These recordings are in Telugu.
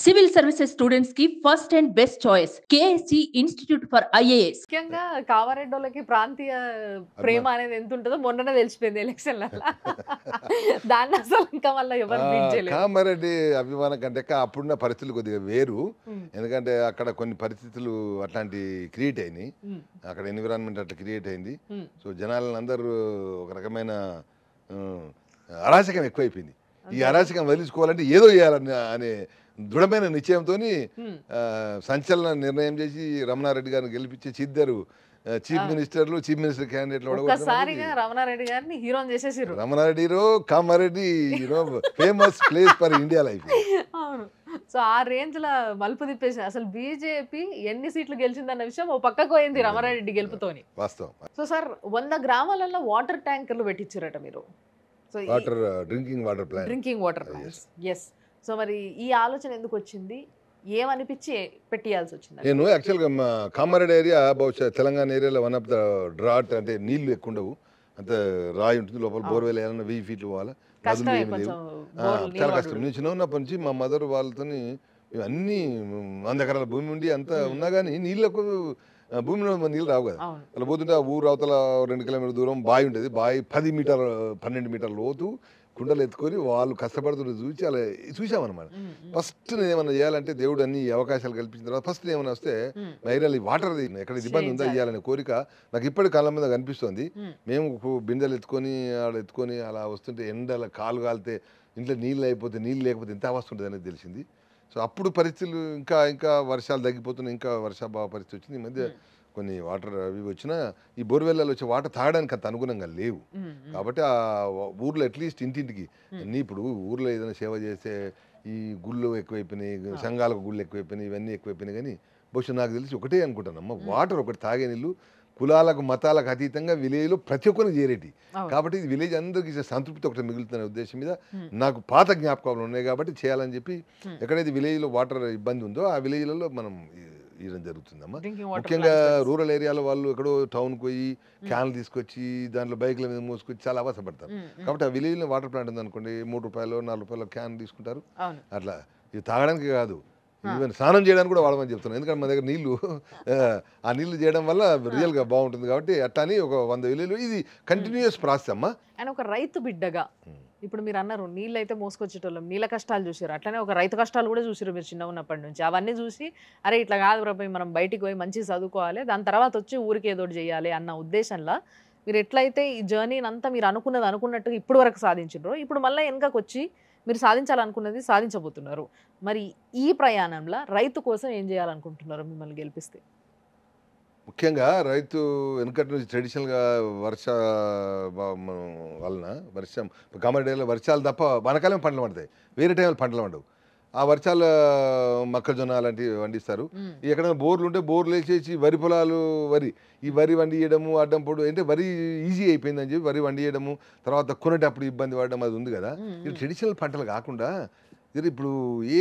సివిల్ సర్వీసెస్ స్టూడెంట్స్ కి first and best choice KSC institute for IAS ముఖ్యంగా కావారెడ్డోళ్ళకి ప్రాంతీయ ప్రేమ అనేది ఎంత ఉంటుందో మొన్ననే తెలిసిపోయింది ఎలక్షన్ దాన్ని అసలు ఇంకా మళ్ళీ ఎవరు కామారెడ్డి అభిమానం కంటే అప్పుడున్న పరిస్థితులు కొద్దిగా వేరు ఎందుకంటే అక్కడ కొన్ని పరిస్థితులు అట్లాంటి క్రియేట్ అయినాయి అక్కడ ఎన్విరాన్మెంట్ అట్లా క్రియేట్ అయింది సో జనాలందరూ ఒక రకమైన అరాచకం ఎక్కువైపోయింది ఈ అరాచకం వదిలించుకోవాలంటే ఏదో చేయాలని అనే దృఢమైన నిశ్చయంతో సంచలన నిర్ణయం చేసి రమణారెడ్డి గారిని గెలిపించి చిద్దరు చీఫ్ మినిస్టర్లు చీఫ్ మినిస్టర్ క్యాండిడేట్లు రమణారెడ్డి గారిని hero Ramana Reddy Kamareddy hero famous place for India life so ఆ రేంజ్ లో మలుపు తిప్పేసి అసలు బీజేపీ ఎన్ని సీట్లు గెలిచిందన్న విషయం ఓ పక్కకు పోయింది రమారెడ్డి గెలుపుతోని వాస్తవం సో సార్ వంద గ్రామాలలో వాటర్ ట్యాంకర్లు పెట్టించారట మీరు water drinking water plant drinking water plants yes so మరి ఈ ఆలోచన ఎందుకు వచ్చింది ఏమనిపించి పెట్టియాల్సి వచ్చింది నేను యాక్చువల్గా మా కామారెడ్డి ఏరియా బహుశా తెలంగాణ ఏరియాలో వన్ ఆఫ్ ద డ్రాట్ అంటే నీళ్లు ఎక్కువ ఉండవు అంత రాయి ఉంటుంది లోపల బోర్వెల్ వేయాలన్నా వెయ్యి ఫీట్లు పోవాలా ఏమి లేవు చాలా కష్టం నేను చిన్న నుంచి మా మదర్ వాళ్ళతోని అన్ని వంద ఎకరాల భూమి ఉండి అంతా ఉన్నా కానీ నీళ్ళకు భూమిలో నీళ్ళు రావు కదా అలా పోతుంటే ఆ ఊరు అవతల రెండు కిలోమీటర్ దూరం బావి ఉంటుంది బావి పది మీటర్ పన్నెండు మీటర్ లోతు కుండలు ఎత్తుకొని వాళ్ళు కష్టపడుతున్న చూసి అలా చూసామన్నమాట ఫస్ట్ నేను ఏమన్నా చేయాలంటే దేవుడు అన్ని అవకాశాలు కల్పించిన తర్వాత ఫస్ట్ ఏమైనా వస్తే నైరాలి వాటర్ ఎక్కడ ఇబ్బంది ఉందా ఇవ్వాలనే కోరిక నాకు ఇప్పటి కాలం మీద కనిపిస్తుంది మేము బిందెలు ఎత్తుకొని ఆడ ఎత్తుకొని అలా వస్తుంటే ఎండల కాలు కాలితే ఇంట్లో నీళ్ళు అయిపోతే నీళ్ళు లేకపోతే ఎంత అవస్థ ఉంటుంది అనేది తెలిసింది సో అప్పుడు పరిస్థితులు ఇంకా ఇంకా వర్షాలు తగ్గిపోతున్నాయి ఇంకా వర్షాభావ పరిస్థితి వచ్చింది ఈ మధ్య కొన్ని వాటర్ అవి వచ్చినా ఈ బోర్వెల్లలో వచ్చే వాటర్ తాగడానికి అంత అనుగుణంగా లేవు కాబట్టి ఆ ఊర్లో అట్లీస్ట్ ఇంటింటికి అన్నీ ఇప్పుడు ఊర్లో ఏదైనా సేవ చేసే ఈ గుళ్ళు ఎక్కువైపోయినాయి సంఘాలకు గుళ్ళు ఎక్కువైపోయినాయి ఇవన్నీ ఎక్కువైపోయినాయి కానీ బహుశా నాకు తెలిసి ఒకటే అనుకుంటానమ్మా వాటర్ ఒకటి తాగే నీళ్ళు కులాలకు మతాలకు అతీతంగా విలేజ్లో ప్రతి ఒక్కరికి చేరేటి కాబట్టి ఇది విలేజ్ అందరికీ సంతృప్తి ఒకటి మిగులుతున్న ఉద్దేశం మీద నాకు పాత జ్ఞాపకాలు ఉన్నాయి కాబట్టి చేయాలని చెప్పి ఎక్కడైతే విలేజ్లో వాటర్ ఇబ్బంది ఉందో ఆ విలేజ్లలో మనం ఇవ్వడం జరుగుతుందమ్మా ముఖ్యంగా రూరల్ ఏరియాలో వాళ్ళు ఎక్కడో టౌన్కి పోయి క్యాన్లు hmm. తీసుకొచ్చి దాంట్లో బైక్ల మీద మోసుకొచ్చి చాలా అవసరపడతారు hmm, hmm. కాబట్టి ఆ విలేజ్లో వాటర్ ప్లాంట్ ఉందనుకోండి మూడు రూపాయలు నాలుగు రూపాయలు క్యాన్ తీసుకుంటారు అట్లా ఇది తాగడానికి కాదు ఈవెన్ స్నానం చేయడానికి కూడా వాడమని చెప్తున్నాను ఎందుకంటే మన దగ్గర నీళ్లు ఆ నీళ్లు చేయడం వల్ల రియల్గా బాగుంటుంది కాబట్టి అట్లా అని ఒక వంద విలువలు ఇది కంటిన్యూస్ ప్రాసెస్ అమ్మా ఒక రైతు బిడ్డగా ఇప్పుడు మీరు అన్నారు నీళ్ళు అయితే మోసుకొచ్చేటోళ్ళం నీళ్ళ కష్టాలు చూసారు అట్లనే ఒక రైతు కష్టాలు కూడా చూసారు మీరు చిన్న ఉన్నప్పటి నుంచి అవన్నీ చూసి అరే ఇట్లా కాదు ప్రభు మనం బయటికి పోయి మంచి చదువుకోవాలి దాని తర్వాత వచ్చి ఊరికి ఏదో చేయాలి అన్న ఉద్దేశంలో మీరు ఎట్లయితే ఈ జర్నీని అంతా మీరు అనుకున్నది అనుకున్నట్టుగా ఇప్పుడు వరకు సాధించారు ఇప్పుడు మళ్ళీ వెనకకు వచ్చి మీరు సాధించాలనుకున్నది సాధించబోతున్నారు మరి ఈ ప్రయాణంలో రైతు కోసం ఏం చేయాలనుకుంటున్నారు మిమ్మల్ని గెలిపిస్తే ముఖ్యంగా రైతు వెనుకటి నుంచి ట్రెడిషనల్గా వర్ష వలన వర్షం కామరెడీలో వర్షాలు తప్ప వానకాలం పంటలు పండుతాయి వేరే టైంలో పంటలు పండవు ఆ వర్షాలు మొక్కజొన్న అలాంటివి పండిస్తారు ఎక్కడైనా బోర్లు ఉంటే బోర్లు వేసేసి వరి పొలాలు వరి ఈ వరి వండియడము అడ్డం పొడు అంటే వరి ఈజీ అయిపోయిందని చెప్పి వరి వండియడము తర్వాత కొనేటప్పుడు ఇబ్బంది పడడం అది ఉంది కదా ఇది ట్రెడిషనల్ పంటలు కాకుండా ఇది ఇప్పుడు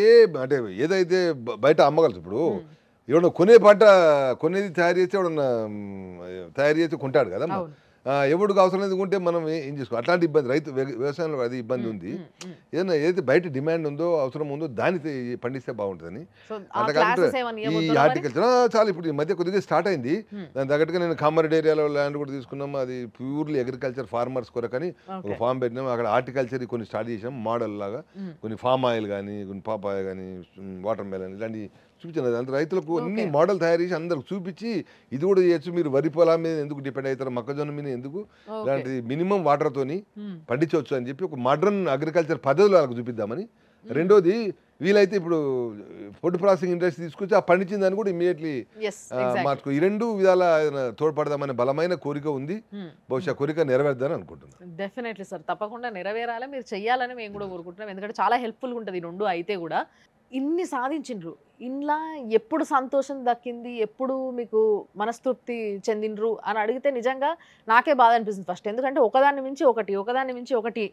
ఏ అంటే ఏదైతే బయట అమ్మగలరు ఇప్పుడు ఎవడన్నా కొనే పంట కొనేది తయారు చేస్తే ఎవడన్నా తయారు చేస్తే కొంటాడు కదా ఎవడికి అవసరం లేదు ఉంటే మనం ఏం చేసుకో అట్లాంటి ఇబ్బంది రైతు వ్యవసాయంలో అది ఇబ్బంది ఉంది ఏదైనా ఏదైతే బయట డిమాండ్ ఉందో అవసరం ఉందో దాన్ని పండిస్తే బాగుంటుందని అంతకంటే ఈ హార్టికల్చర్ చాలా ఇప్పుడు ఈ మధ్య కొద్దిగా స్టార్ట్ అయింది దాని తగ్గట్టుగా నేను కామరెడ్ ఏరియాలో ల్యాండ్ కూడా తీసుకున్నాము అది ప్యూర్లీ అగ్రికల్చర్ ఫార్మర్స్ కొరకు అని ఒక ఫామ్ పెట్టినాం అక్కడ హార్టికల్చర్ కొన్ని స్టార్ట్ చేసాం మోడల్ లాగా కొన్ని ఫామ్ ఆయిల్ కానీ కొన్ని ఆయిల్ కానీ వాటర్ మెలన్ ఇలాంటి చూపించాను అది రైతులకు అన్ని మోడల్ తయారు చేసి అందరికి చూపించి ఇది కూడా చేయొచ్చు మీరు వరి పొలం మీద ఎందుకు డిపెండ్ అవుతారు మొక్కజొన్న మీద ఎందుకు ఇలాంటి మినిమం వాటర్తోని పండించవచ్చు అని చెప్పి ఒక మోడర్న్ అగ్రికల్చర్ పద్ధతులు వాళ్ళకి చూపిద్దామని రెండోది వీలైతే ఇప్పుడు ఫుడ్ ప్రాసెసింగ్ ఇండస్ట్రీ తీసుకొచ్చి ఆ పండించిన దాన్ని కూడా ఇమీడియట్లీ మార్చుకో ఈ రెండు విధాల తోడ్పడదామనే బలమైన కోరిక ఉంది బహుశా కోరిక నెరవేర్దని అనుకుంటున్నాను డెఫినెట్లీ సార్ తప్పకుండా నెరవేరాలి మీరు చేయాలని మేము కూడా కోరుకుంటున్నాం ఎందుకంటే చాలా హెల్ప్ఫుల్గా ఉంటుంది రెండు అయితే కూడా ఇన్ని సాధించిండ్రు ఇలా ఎప్పుడు సంతోషం దక్కింది ఎప్పుడు మీకు మనస్తృప్తి చెందిండ్రు అని అడిగితే నిజంగా నాకే బాధ అనిపిస్తుంది ఫస్ట్ ఎందుకంటే ఒకదాన్ని మించి ఒకటి ఒకదాని మించి ఒకటి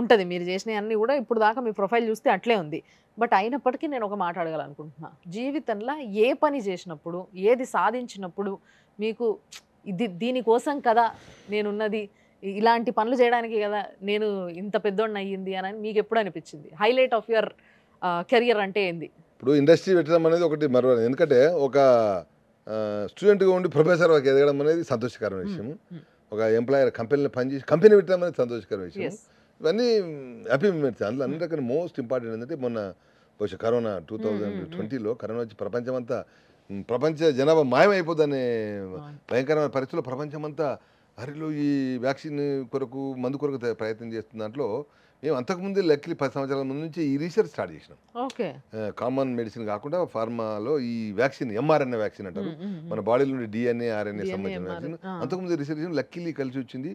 ఉంటుంది మీరు చేసిన అన్నీ కూడా ఇప్పుడు దాకా మీ ప్రొఫైల్ చూస్తే అట్లే ఉంది బట్ అయినప్పటికీ నేను ఒక మాట్లాడగలనుకుంటున్నా జీవితంలో ఏ పని చేసినప్పుడు ఏది సాధించినప్పుడు మీకు ఇది దీనికోసం కదా నేనున్నది ఇలాంటి పనులు చేయడానికి కదా నేను ఇంత పెద్దోడిని అయ్యింది అని మీకు ఎప్పుడు అనిపించింది హైలైట్ ఆఫ్ యువర్ కెరియర్ అంటే ఏంది ఇప్పుడు ఇండస్ట్రీ పెట్టడం అనేది ఒకటి మరో ఎందుకంటే ఒక స్టూడెంట్గా ఉండి ప్రొఫెసర్ వరకు ఎదగడం అనేది సంతోషకరమైన విషయం ఒక ఎంప్లాయర్ కంపెనీని పనిచేసి కంపెనీ పెట్టడం అనేది సంతోషకరమైన విషయం ఇవన్నీ హ్యాపీ మూమెంట్స్ అందులో అన్ని రకాల మోస్ట్ ఇంపార్టెంట్ ఏంటంటే మొన్న బహుశా కరోనా టూ థౌజండ్ ట్వంటీలో కరోనా వచ్చి ప్రపంచం అంతా ప్రపంచ జనాభా మాయమైపోద్దనే భయంకరమైన పరిస్థితుల్లో ప్రపంచమంతా హరిలో ఈ వ్యాక్సిన్ కొరకు మందు కొరకు ప్రయత్నం చేస్తున్న దాంట్లో మేము అంతకుముందు లక్కీ పది సంవత్సరాల ముందు నుంచి ఈ రీసెర్చ్ స్టార్ట్ చేసినాం ఓకే కామన్ మెడిసిన్ కాకుండా ఫార్మాలో ఈ వ్యాక్సిన్ ఎంఆర్ఎన్ఏ వ్యాక్సిన్ అంటారు మన బాడీలో ఉండే డిఎన్ఏ ఆర్ఎన్ఏ సంబంధించిన వ్యాక్సిన్ అంతకుముందు రీసెర్చ్ లక్కీలీ కలిసి వచ్చింది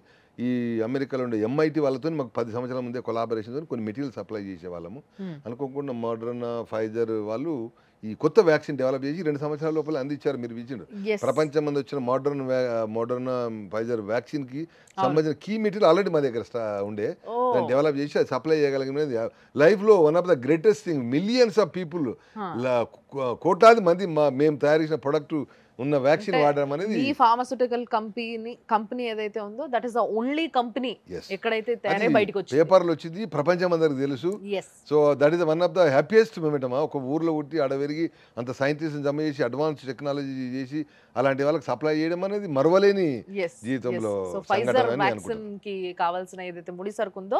ఈ అమెరికాలో ఉండే ఎంఐటి వాళ్ళతో మాకు పది సంవత్సరాల ముందే కొలాబరేషన్ కొన్ని మెటీరియల్ సప్లై చేసేవాళ్ళము అనుకోకుండా మోడర్న్ ఫైజర్ వాళ్ళు ఈ కొత్త వ్యాక్సిన్ డెవలప్ చేసి రెండు సంవత్సరాల లోపల అందించారు మీరు విజయంలో ప్రపంచం మంది వచ్చిన మోడర్న్ మోడర్న్ ఫైజర్ వ్యాక్సిన్ కి సంబంధించిన కీ మెటీరియల్ ఆల్రెడీ మా దగ్గర ఉండే దాన్ని డెవలప్ చేసి అది సప్లై చేయగలిగినది లైఫ్ లో one of the greatest thing millions of people కోట్లాది మంది మేము తయారు చేసిన ప్రొడక్ట్ ఉన్న వ్యాక్సిన్ వాడడం అనేది ఈ ఫార్మాస్యూటికల్ కంపెనీ కంపెనీ ఏదైతే ఉందో that is the only company ఎక్కడైతే తయారై బయటికి వచ్చింది పేపర్లు వచ్చింది ప్రపంచం అందరికి తెలుసు so that is one of the happiest moment అమ్మా ఒక ఊర్లో పుట్టి ఆడ పెరిగి అంత సైంటిస్ట్ జమ చేసి అడ్వాన్స్ టెక్నాలజీ చేసి అలాంటి వాళ్ళకి సప్లై చేయడం అనేది మరవలేని జీవితంలో కి కావాల్సిన ఏదైతే ముడి సరుకుందో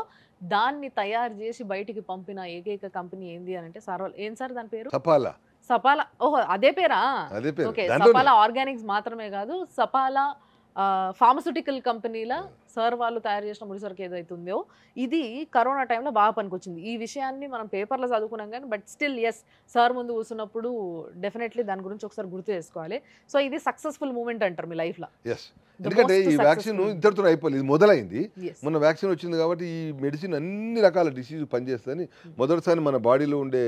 దాన్ని తయారు చేసి బయటికి పంపిన ఏకైక కంపెనీ ఏంది అని అంటే సార్ ఏం సార్ దాని పేరు సపాలా సపాలా ఓహో అదే పేరా అదే పేరు ఓకే ఆర్గానిక్స్ మాత్రమే కాదు సపాలా ఫార్మస్యూటికల్ కంపెనీల సార్ వాళ్ళు తయారు చేసిన ముడిసరికి ఏదైతుందో ఇది కరోనా టైంలో బాగా పనికొచ్చింది ఈ విషయాన్ని మనం పేపర్లో చదువుకున్నాం కానీ బట్ స్టిల్ ఎస్ సార్ ముందు కూర్చున్నప్పుడు డెఫినెట్లీ దాని గురించి ఒకసారి గుర్తు చేసుకోవాలి సో ఇది సక్సెస్ఫుల్ మూమెంట్ అంటారు మీ లైఫ్లో ఎస్ ఎందుకంటే ఈ వ్యాక్సిన్ ఇద్దరితో అయిపోలేదు ఇది మొదలైంది మన వ్యాక్సిన్ వచ్చింది కాబట్టి ఈ మెడిసిన్ అన్ని రకాల డిసీజ్ పనిచేస్తుందని hmm. మొదటిసారి మన బాడీలో ఉండే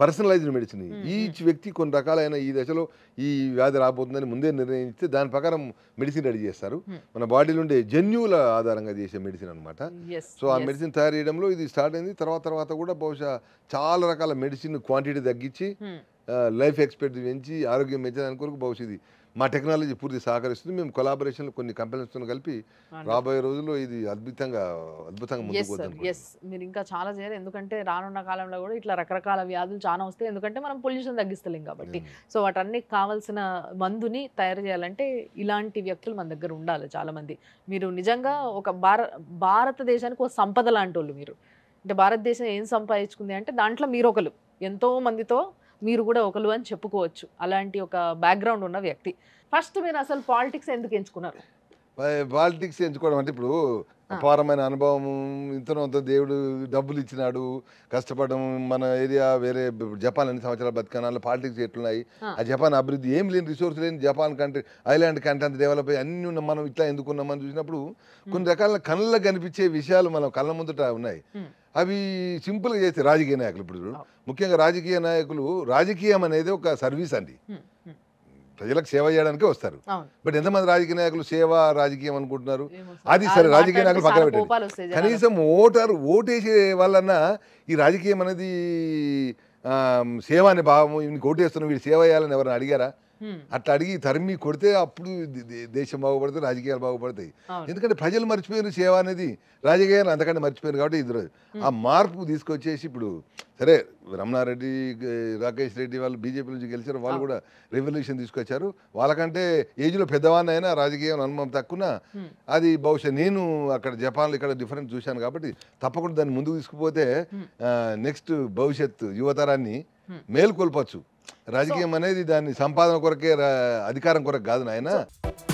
పర్సనలైజ్డ్ మెడిసిన్ ఈచ్ వ్యక్తి కొన్ని రకాలైన ఈ దశలో ఈ వ్యాధి రాబోతుందని ముందే నిర్ణయించితే దాని ప్రకారం మెడిసిన్ రెడీ చేస్తారు మన బాడీలో ఉండే జన్యువుల ఆధారంగా చేసే మెడిసిన్ అనమాట సో ఆ మెడిసిన్ తయారు చేయడంలో ఇది స్టార్ట్ అయింది తర్వాత తర్వాత కూడా బహుశా చాలా రకాల మెడిసిన్ క్వాంటిటీ తగ్గించి లైఫ్ ఎక్స్పెక్ట్ పెంచి ఆరోగ్యం పెంచడానికి కొరకు బహుశా ఇది మా టెక్నాలజీ పూర్తి సహకరిస్తుంది మేము కొలాబరేషన్ కొన్ని కంపెనీస్తో కలిపి రాబోయే రోజుల్లో ఇది అద్భుతంగా అద్భుతంగా ఎస్ మీరు ఇంకా చాలా చేయాలి ఎందుకంటే రానున్న కాలంలో కూడా ఇట్లా రకరకాల వ్యాధులు చాలా వస్తాయి ఎందుకంటే మనం పొల్యూషన్ తగ్గిస్తలేం కాబట్టి hmm. సో వాటన్ని కావాల్సిన మందుని తయారు చేయాలంటే ఇలాంటి వ్యక్తులు మన దగ్గర ఉండాలి చాలామంది మీరు నిజంగా ఒక భార భారతదేశానికి ఒక సంపద లాంటి వాళ్ళు మీరు అంటే భారతదేశం ఏం సంపాదించుకుంది అంటే దాంట్లో మీరు ఒకరు ఎంతో మందితో మీరు కూడా ఒకరు అని చెప్పుకోవచ్చు అలాంటి ఒక బ్యాక్గ్రౌండ్ ఉన్న వ్యక్తి ఫస్ట్ మీరు అసలు పాలిటిక్స్ ఎందుకు ఎంచుకున్నారు పాలిటిక్స్ ఎంచుకోవడం అంటే ఇప్పుడు అపారమైన అనుభవం ఇంతనంత దేవుడు డబ్బులు ఇచ్చినాడు కష్టపడడం మన ఏరియా వేరే జపాన్ అన్ని సంవత్సరాలు బతికనాలు పాలిటిక్స్ ఎట్లున్నాయి ఆ జపాన్ అభివృద్ధి ఏం లేని రిసోర్స్ లేని జపాన్ కంట్రీ ఐలాండ్ కంట్రీ అంత డెవలప్ అయ్యి అన్ని ఉన్న మనం ఇట్లా ఎందుకున్నామని చూసినప్పుడు కొన్ని రకాల కళ్ళ కనిపించే విషయాలు మనం కళ్ళ ముందుట ఉన్నాయి అవి సింపుల్గా చేస్తే రాజకీయ నాయకులు ఇప్పుడు ముఖ్యంగా రాజకీయ నాయకులు రాజకీయం అనేది ఒక సర్వీస్ అండి ప్రజలకు సేవ చేయడానికే వస్తారు బట్ ఎంతమంది రాజకీయ నాయకులు సేవ రాజకీయం అనుకుంటున్నారు అది సరే రాజకీయ నాయకులు పక్కన పెట్టారు కనీసం ఓటర్ ఓటేసే వాళ్ళన్న ఈ రాజకీయం అనేది సేవ అనే భావం వీడికి ఓటేస్తున్నాం వీడు సేవ చేయాలని ఎవరైనా అడిగారా అట్లా అడిగి తరిమి కొడితే అప్పుడు దేశం బాగుపడుతుంది రాజకీయాలు బాగుపడతాయి ఎందుకంటే ప్రజలు మర్చిపోయిన సేవ అనేది రాజకీయాలు అంతకంటే మర్చిపోయారు కాబట్టి ఇద్దరు ఆ మార్పు తీసుకొచ్చేసి ఇప్పుడు సరే రమణారెడ్డి రాకేష్ రెడ్డి వాళ్ళు బీజేపీ నుంచి గెలిచారు వాళ్ళు కూడా రెవల్యూషన్ తీసుకొచ్చారు వాళ్ళకంటే ఏజ్లో అయినా రాజకీయం అనుభవం తక్కువ అది బహుశా నేను అక్కడ జపాన్లో ఇక్కడ డిఫరెన్స్ చూశాను కాబట్టి తప్పకుండా దాన్ని ముందుకు తీసుకుపోతే నెక్స్ట్ భవిష్యత్తు యువతరాన్ని మేల్కొల్పచ్చు రాజకీయం అనేది దాన్ని సంపాదన కొరకే అధికారం కొరకు కాదు నాయన